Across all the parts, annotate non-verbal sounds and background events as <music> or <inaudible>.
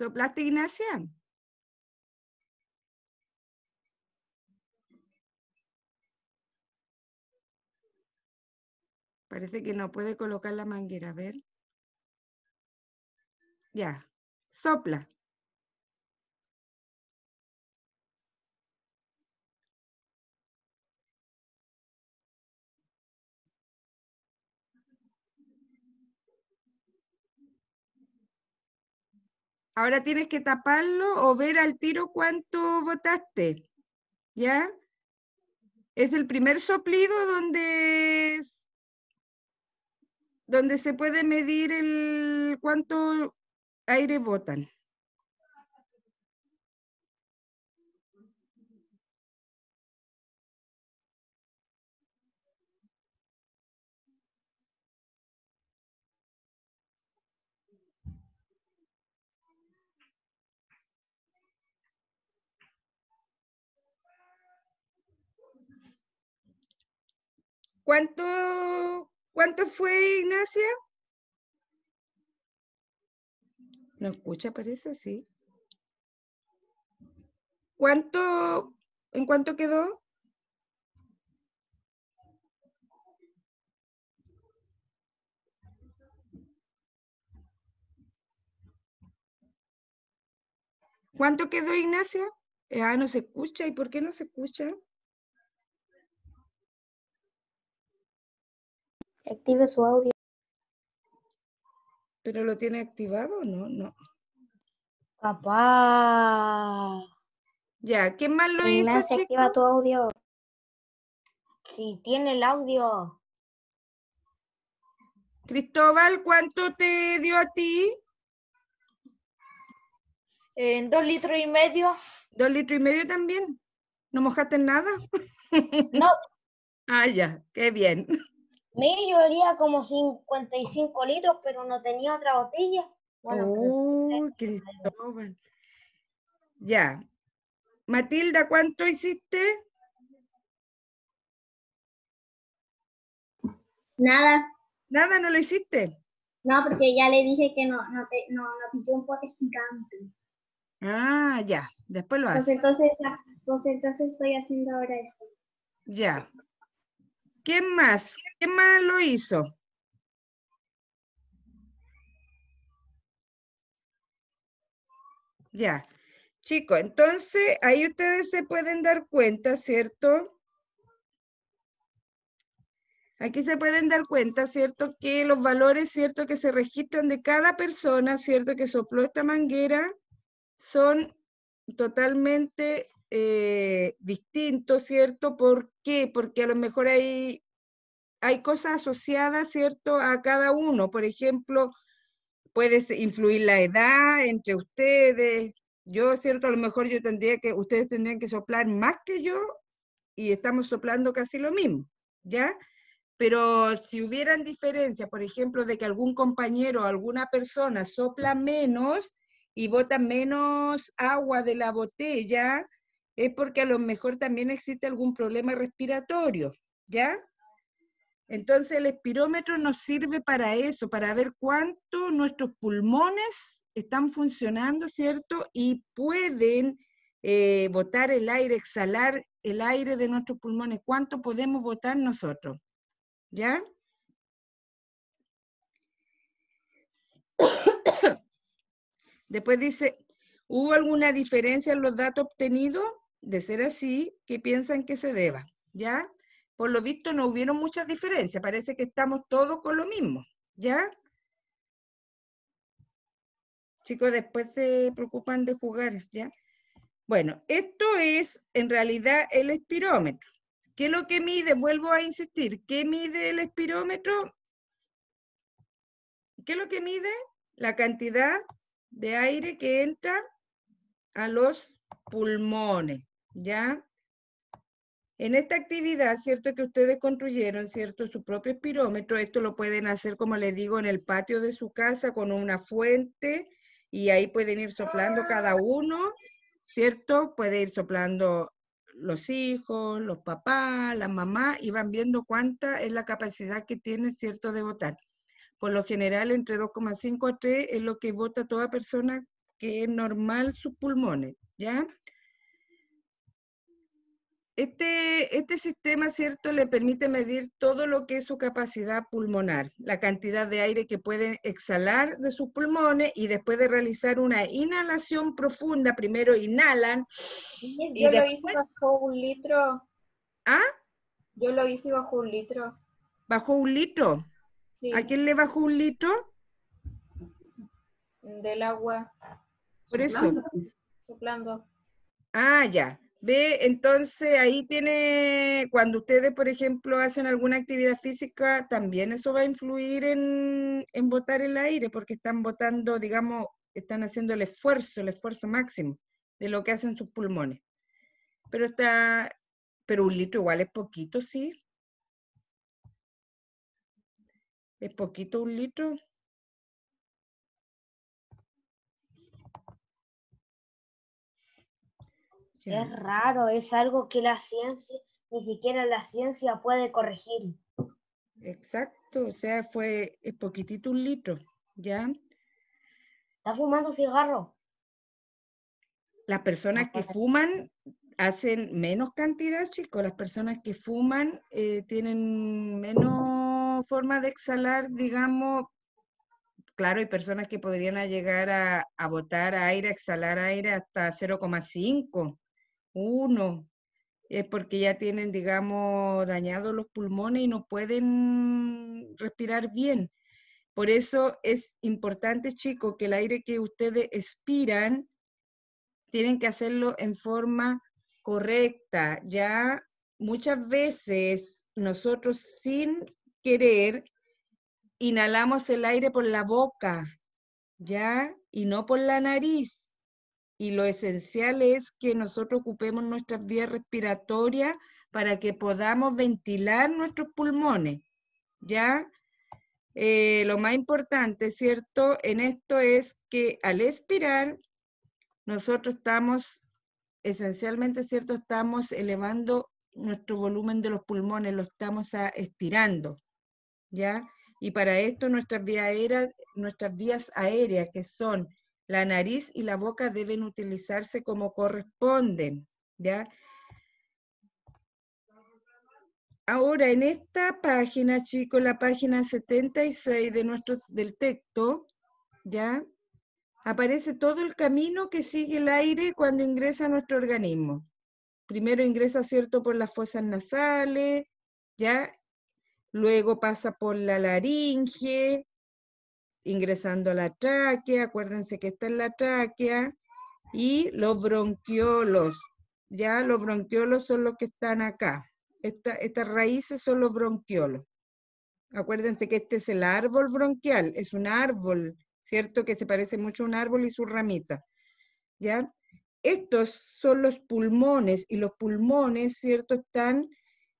Soplaste, Ignacia. Parece que no puede colocar la manguera, a ver. Ya, sopla. Ahora tienes que taparlo o ver al tiro cuánto votaste. ¿Ya? Es el primer soplido donde, donde se puede medir el cuánto aire votan. ¿Cuánto, cuánto fue, Ignacia? ¿No escucha, parece? Sí. ¿Cuánto, en cuánto quedó? ¿Cuánto quedó, Ignacia? Eh, ah, no se escucha. ¿Y por qué no se escucha? Active su audio. ¿Pero lo tiene activado? No, no. Capaz. Ya, ¿qué más lo hizo, se activa tu audio. Si sí, tiene el audio. Cristóbal, ¿cuánto te dio a ti? En dos litros y medio. ¿Dos litros y medio también? ¿No mojaste nada? <laughs> No. ah, ya, qué bien. Me yo haría como 55 litros, pero no tenía otra botella. Bueno, Ya. Matilda, ¿cuánto hiciste? Nada. ¿Nada? ¿No lo hiciste? No, porque ya le dije que no, no, te, no, no pidió un pote gigante. Ah, ya. Después lo pues haces. entonces, pues entonces estoy haciendo ahora esto. Ya. ¿Qué más? ¿Qué más lo hizo? Ya. Chicos, entonces ahí ustedes se pueden dar cuenta, ¿cierto? Aquí se pueden dar cuenta, ¿cierto? Que los valores, ¿cierto? Que se registran de cada persona, ¿cierto? Que sopló esta manguera, son totalmente eh, distinto, ¿cierto? ¿Por qué? Porque a lo mejor hay, hay cosas asociadas, ¿cierto? A cada uno. Por ejemplo, puede influir la edad entre ustedes. Yo, ¿cierto? A lo mejor yo tendría que, ustedes tendrían que soplar más que yo y estamos soplando casi lo mismo, ¿ya? Pero si hubieran diferencias, por ejemplo, de que algún compañero o alguna persona sopla menos y bota menos agua de la botella, es porque a lo mejor también existe algún problema respiratorio, ¿ya? Entonces el espirómetro nos sirve para eso, para ver cuánto nuestros pulmones están funcionando, ¿cierto? Y pueden eh, botar el aire, exhalar el aire de nuestros pulmones, cuánto podemos botar nosotros, ¿ya? <coughs> Después dice, ¿hubo alguna diferencia en los datos obtenidos? de ser así, que piensan que se deba? ¿Ya? Por lo visto no hubieron muchas diferencias, parece que estamos todos con lo mismo, ¿ya? Chicos, después se preocupan de jugar, ¿ya? Bueno, esto es en realidad el espirómetro. ¿Qué es lo que mide? Vuelvo a insistir, ¿qué mide el espirómetro? ¿Qué es lo que mide? La cantidad de aire que entra a los pulmones. ¿Ya? En esta actividad, cierto que ustedes construyeron, cierto, su propio espirómetro, esto lo pueden hacer, como les digo, en el patio de su casa con una fuente y ahí pueden ir soplando cada uno, cierto, puede ir soplando los hijos, los papás, la mamá y van viendo cuánta es la capacidad que tiene, cierto, de votar. Por lo general, entre 2,5 a 3 es lo que vota toda persona que es normal sus pulmones, ¿ya? Este, este sistema, ¿cierto?, le permite medir todo lo que es su capacidad pulmonar, la cantidad de aire que pueden exhalar de sus pulmones y después de realizar una inhalación profunda, primero inhalan. y después... lo hice bajo un litro. ¿Ah? Yo lo hice bajo un litro. ¿Bajo un litro? ¿A quién le bajó un litro? Del agua. Por eso. Soplando. Ah, ya. Ve, entonces ahí tiene, cuando ustedes, por ejemplo, hacen alguna actividad física, también eso va a influir en, en votar el aire, porque están botando, digamos, están haciendo el esfuerzo, el esfuerzo máximo de lo que hacen sus pulmones. Pero está, pero un litro igual es poquito, sí. Es poquito un litro. Es raro, es algo que la ciencia, ni siquiera la ciencia puede corregir. Exacto, o sea, fue eh, poquitito un litro, ¿ya? ¿Está fumando cigarro? Las personas que fuman hacen menos cantidad, chicos. Las personas que fuman eh, tienen menos forma de exhalar, digamos. Claro, hay personas que podrían llegar a, a botar aire, exhalar aire hasta 0,5 uno, es eh, porque ya tienen, digamos, dañados los pulmones y no pueden respirar bien. Por eso es importante, chicos, que el aire que ustedes expiran, tienen que hacerlo en forma correcta. Ya muchas veces nosotros sin querer inhalamos el aire por la boca, ¿ya? Y no por la nariz y lo esencial es que nosotros ocupemos nuestras vías respiratorias para que podamos ventilar nuestros pulmones, ¿ya? Eh, lo más importante, ¿cierto? En esto es que al expirar, nosotros estamos, esencialmente, ¿cierto? Estamos elevando nuestro volumen de los pulmones, lo estamos ah, estirando, ¿ya? Y para esto nuestras vías nuestras vías aéreas que son la nariz y la boca deben utilizarse como corresponden, ¿ya? Ahora, en esta página, chicos, la página 76 de nuestro, del texto, ¿ya? Aparece todo el camino que sigue el aire cuando ingresa a nuestro organismo. Primero ingresa, ¿cierto?, por las fosas nasales, ¿ya? Luego pasa por la laringe, ingresando a la tráquea, acuérdense que está en la tráquea, y los bronquiolos. Ya los bronquiolos son los que están acá. estas raíces son los bronquiolos. Acuérdense que este es el árbol bronquial, es un árbol, ¿cierto? Que se parece mucho a un árbol y su ramita. ¿Ya? Estos son los pulmones y los pulmones, ¿cierto? Están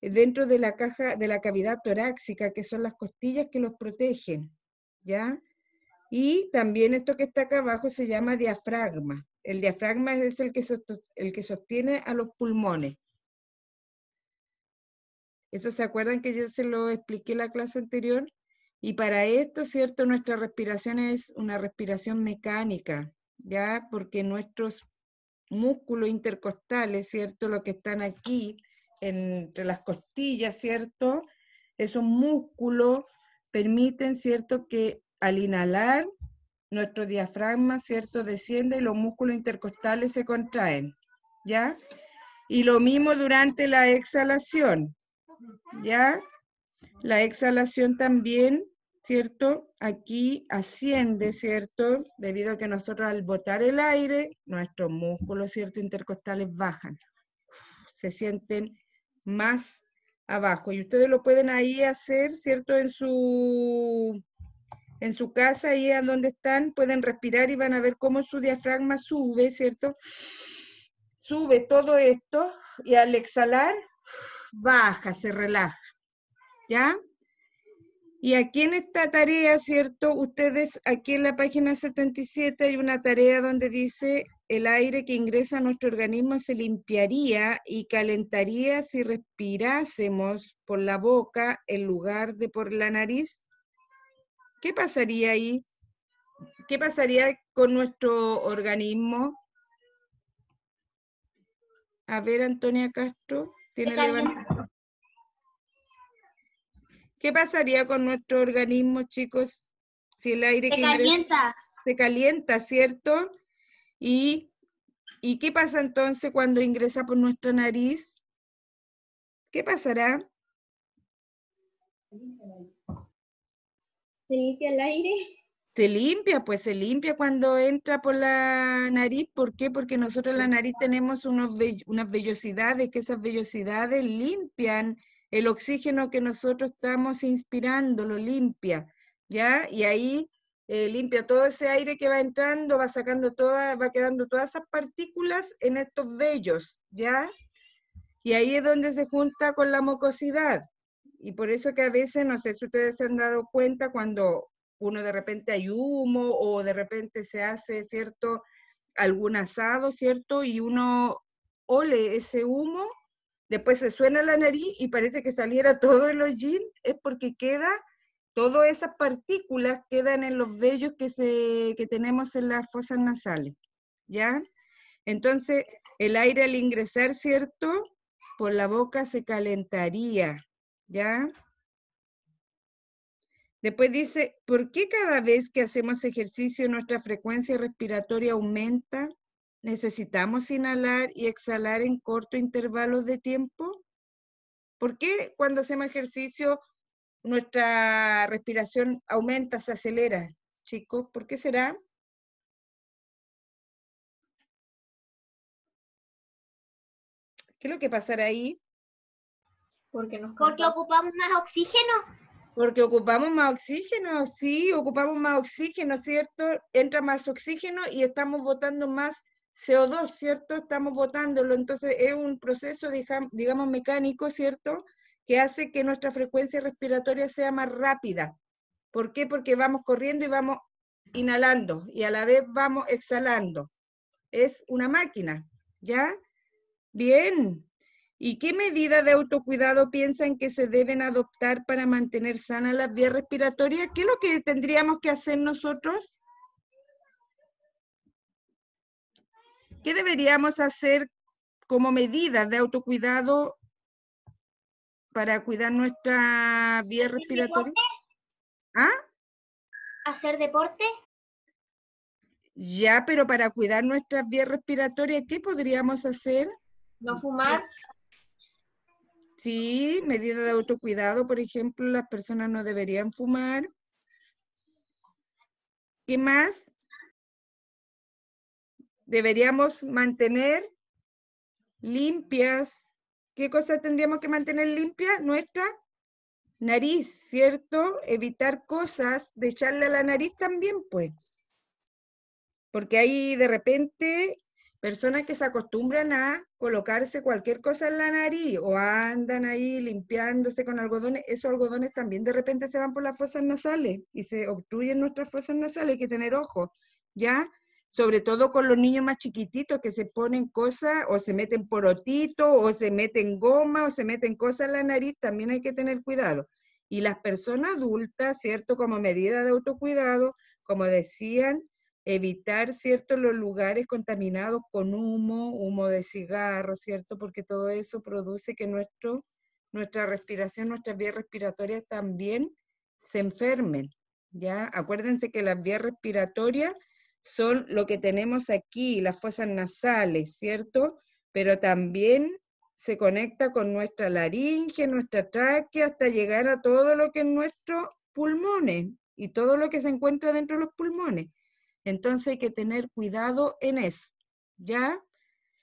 dentro de la caja, de la cavidad torácica, que son las costillas que los protegen, ¿ya? Y también esto que está acá abajo se llama diafragma. El diafragma es el que, el que sostiene a los pulmones. Eso se acuerdan que yo se lo expliqué en la clase anterior. Y para esto, ¿cierto? Nuestra respiración es una respiración mecánica, ¿ya? Porque nuestros músculos intercostales, ¿cierto? Los que están aquí entre las costillas, ¿cierto? Esos músculos permiten, ¿cierto? Que al inhalar, nuestro diafragma, ¿cierto? Desciende y los músculos intercostales se contraen, ¿ya? Y lo mismo durante la exhalación, ¿ya? La exhalación también, ¿cierto? Aquí asciende, ¿cierto? Debido a que nosotros al botar el aire, nuestros músculos, ¿cierto? Intercostales bajan. Se sienten más abajo. Y ustedes lo pueden ahí hacer, ¿cierto? En su en su casa, ahí donde están, pueden respirar y van a ver cómo su diafragma sube, ¿cierto? Sube todo esto y al exhalar baja, se relaja. ¿Ya? Y aquí en esta tarea, ¿cierto? Ustedes, aquí en la página 77 hay una tarea donde dice el aire que ingresa a nuestro organismo se limpiaría y calentaría si respirásemos por la boca en lugar de por la nariz. ¿Qué pasaría ahí? ¿Qué pasaría con nuestro organismo? A ver, Antonia Castro, tiene ¿Qué pasaría con nuestro organismo, chicos, si el aire se que calienta. se calienta, ¿cierto? Y, ¿Y qué pasa entonces cuando ingresa por nuestra nariz? ¿Qué pasará? ¿Se limpia el aire? Se limpia, pues se limpia cuando entra por la nariz. ¿Por qué? Porque nosotros en la nariz tenemos unos unas vellosidades, que esas vellosidades limpian el oxígeno que nosotros estamos inspirando, lo limpia, ¿ya? Y ahí eh, limpia todo ese aire que va entrando, va sacando todas, va quedando todas esas partículas en estos vellos, ¿ya? Y ahí es donde se junta con la mucosidad. Y por eso que a veces, no sé si ustedes se han dado cuenta cuando uno de repente hay humo o de repente se hace, ¿cierto? Algún asado, ¿cierto? Y uno ole ese humo, después se suena la nariz y parece que saliera <laughs> todo el hollín, es porque queda, todas esas partículas quedan en los vellos que, se, que tenemos en las fosas nasales, ¿ya? Entonces, el aire al ingresar, ¿cierto? Por la boca se calentaría, ¿Ya? Después dice, ¿por qué cada vez que hacemos ejercicio nuestra frecuencia respiratoria aumenta? ¿Necesitamos inhalar y exhalar en cortos intervalos de tiempo? ¿Por qué cuando hacemos ejercicio nuestra respiración aumenta, se acelera? Chicos, ¿por qué será? ¿Qué es lo que pasará ahí? Porque, nos porque ocupamos más oxígeno. Porque ocupamos más oxígeno, sí, ocupamos más oxígeno, ¿cierto? Entra más oxígeno y estamos botando más CO2, ¿cierto? Estamos botándolo. Entonces es un proceso, digamos, mecánico, ¿cierto? Que hace que nuestra frecuencia respiratoria sea más rápida. ¿Por qué? Porque vamos corriendo y vamos inhalando y a la vez vamos exhalando. Es una máquina, ¿ya? Bien, ¿Y qué medida de autocuidado piensan que se deben adoptar para mantener sana las vías respiratorias? ¿Qué es lo que tendríamos que hacer nosotros? ¿Qué deberíamos hacer como medidas de autocuidado para cuidar nuestra vía respiratoria? ¿Ah? ¿Hacer deporte? Ya, pero para cuidar nuestras vías respiratorias, ¿qué podríamos hacer? No fumar. Sí, medida de autocuidado, por ejemplo, las personas no deberían fumar. ¿Qué más? Deberíamos mantener limpias. ¿Qué cosas tendríamos que mantener limpia? Nuestra nariz, ¿cierto? Evitar cosas de echarle a la nariz también, pues. Porque ahí de repente personas que se acostumbran a colocarse cualquier cosa en la nariz o andan ahí limpiándose con algodones, esos algodones también de repente se van por las fosas nasales y se obstruyen nuestras fosas nasales, hay que tener ojo, ¿ya? Sobre todo con los niños más chiquititos que se ponen cosas o se meten porotito o se meten goma o se meten cosas en la nariz, también hay que tener cuidado. Y las personas adultas, ¿cierto? Como medida de autocuidado, como decían, evitar ciertos los lugares contaminados con humo, humo de cigarro, ¿cierto? Porque todo eso produce que nuestro, nuestra respiración, nuestras vías respiratorias también se enfermen, ¿ya? Acuérdense que las vías respiratorias son lo que tenemos aquí, las fosas nasales, ¿cierto? Pero también se conecta con nuestra laringe, nuestra tráquea, hasta llegar a todo lo que es nuestros pulmones y todo lo que se encuentra dentro de los pulmones. Entonces hay que tener cuidado en eso, ¿ya?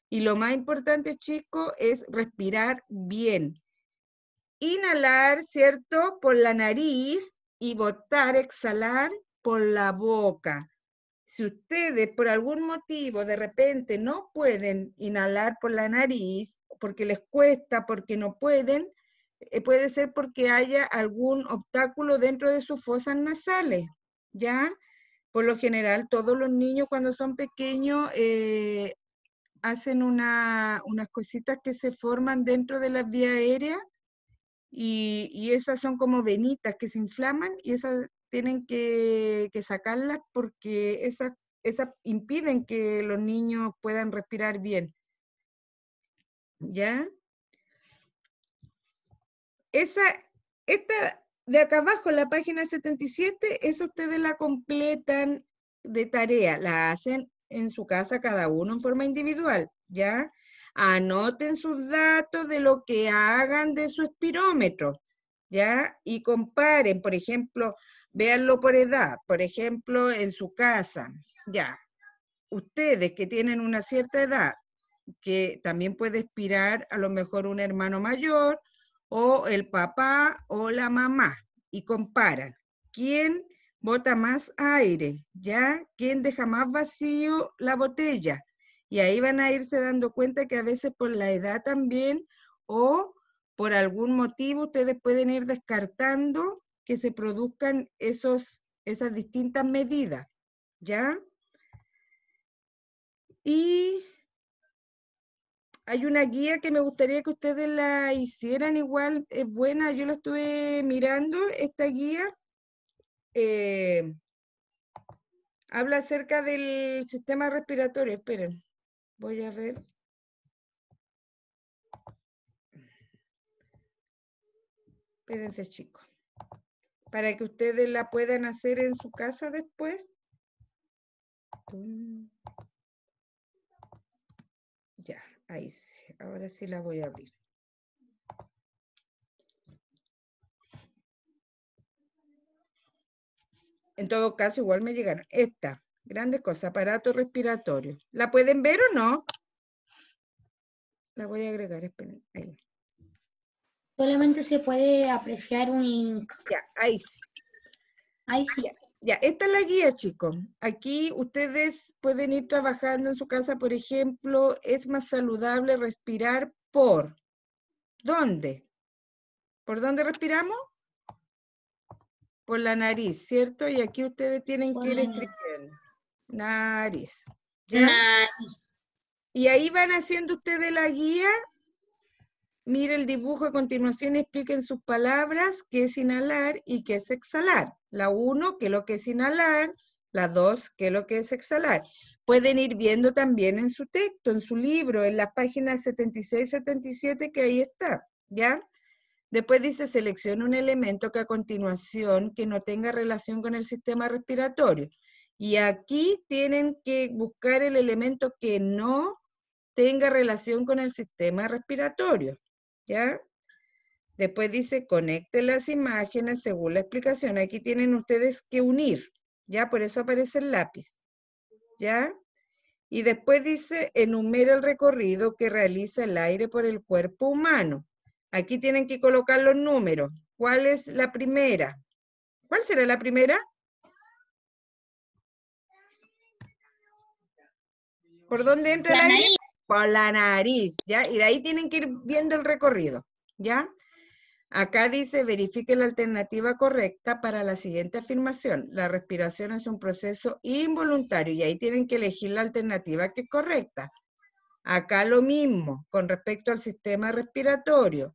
Y lo más importante, chicos, es respirar bien. Inhalar, ¿cierto? Por la nariz y botar, exhalar por la boca. Si ustedes por algún motivo de repente no pueden inhalar por la nariz, porque les cuesta, porque no pueden, eh, puede ser porque haya algún obstáculo dentro de sus fosas nasales, ¿ya? Por lo general, todos los niños cuando son pequeños eh, hacen unas cositas que se forman dentro de la vía aérea y, esas son como venitas que se inflaman y esas tienen que, sacarlas porque esas, esas impiden que los niños puedan respirar bien. ¿Ya? Esa, esta, de acá abajo, la página 77, eso ustedes la completan de tarea, la hacen en su casa cada uno en forma individual, ¿ya? Anoten sus datos de lo que hagan de su espirómetro, ¿ya? Y comparen, por ejemplo, véanlo por edad, por ejemplo, en su casa, ¿ya? Ustedes que tienen una cierta edad, que también puede espirar a lo mejor un hermano mayor o el papá o la mamá y comparan quién bota más aire, ¿ya? ¿Quién deja más vacío la botella? Y ahí van a irse dando cuenta que a veces por la edad también o por algún motivo ustedes pueden ir descartando que se produzcan esos, esas distintas medidas, ¿ya? Y hay una guía que me gustaría que ustedes la hicieran igual, es buena, yo la estuve mirando, esta guía eh, habla acerca del sistema respiratorio, esperen, voy a ver. Espérense chicos, para que ustedes la puedan hacer en su casa después. Ahí sí, ahora sí la voy a abrir. En todo caso, igual me llegaron. Esta, grandes cosas, aparato respiratorio. ¿La pueden ver o no? La voy a agregar, esperen. Ahí. Solamente se puede apreciar un... Ya, ahí sí. Ahí sí. Ya, esta es la guía, chicos. Aquí ustedes pueden ir trabajando en su casa, por ejemplo, es más saludable respirar por. ¿Dónde? ¿Por dónde respiramos? Por la nariz, ¿cierto? Y aquí ustedes tienen que ir escribiendo. Nariz. Nariz. Y ahí van haciendo ustedes la guía Mire el dibujo a continuación y expliquen sus palabras qué es inhalar y qué es exhalar. La 1, qué es lo que es inhalar. La 2, qué es lo que es exhalar. Pueden ir viendo también en su texto, en su libro, en las páginas 76, 77 que ahí está, ¿ya? Después dice, selecciona un elemento que a continuación que no tenga relación con el sistema respiratorio. Y aquí tienen que buscar el elemento que no tenga relación con el sistema respiratorio. ¿ya? Después dice, conecte las imágenes según la explicación. Aquí tienen ustedes que unir, ¿ya? Por eso aparece el lápiz, ¿ya? Y después dice, enumera el recorrido que realiza el aire por el cuerpo humano. Aquí tienen que colocar los números. ¿Cuál es la primera? ¿Cuál será la primera? ¿Por dónde entra la el por la nariz, ¿ya? Y de ahí tienen que ir viendo el recorrido, ¿ya? Acá dice, verifique la alternativa correcta para la siguiente afirmación. La respiración es un proceso involuntario y ahí tienen que elegir la alternativa que es correcta. Acá lo mismo con respecto al sistema respiratorio.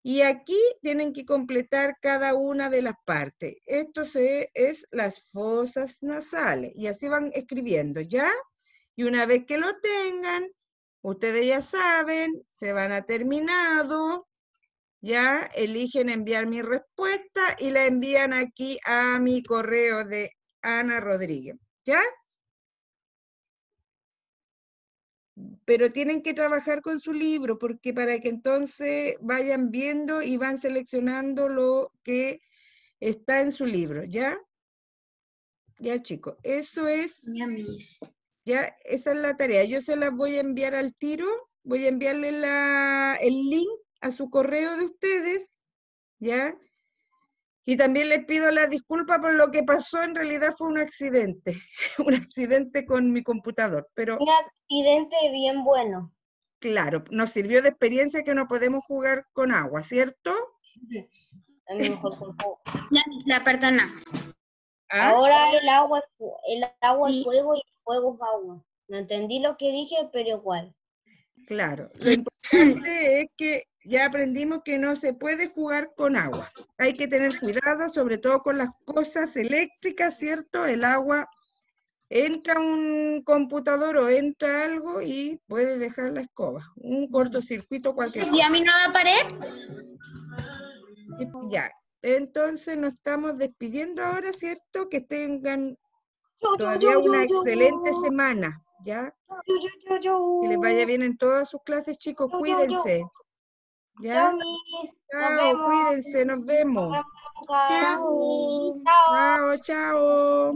Y aquí tienen que completar cada una de las partes. Esto es las fosas nasales y así van escribiendo, ¿ya? Y una vez que lo tengan, Ustedes ya saben, se van a terminado, ya eligen enviar mi respuesta y la envían aquí a mi correo de Ana Rodríguez, ¿ya? Pero tienen que trabajar con su libro porque para que entonces vayan viendo y van seleccionando lo que está en su libro, ¿ya? Ya chicos, eso es... Ya, esa es la tarea. Yo se las voy a enviar al tiro, voy a enviarle el link a su correo de ustedes, ¿ya? Y también les pido la disculpa por lo que pasó, en realidad fue un accidente, <laughs> un accidente con mi computador, pero... Un accidente bien bueno. Claro, nos sirvió de experiencia que no podemos jugar con agua, ¿cierto? A mí mejor con La, la Ahora el agua, el agua, fuego juegos agua. No entendí lo que dije, pero igual. Claro, lo importante es que ya aprendimos que no se puede jugar con agua. Hay que tener cuidado, sobre todo con las cosas eléctricas, ¿cierto? El agua entra un computador o entra algo y puede dejar la escoba, un cortocircuito cualquier ¿Y a mí no pared? Ya, entonces nos estamos despidiendo ahora, ¿cierto? Que tengan Todavía una excelente semana, ¿ya? Que les vaya bien en todas sus clases, chicos. Cuídense. ¿Ya? Chao, cuídense, nos vemos. Chao, chao.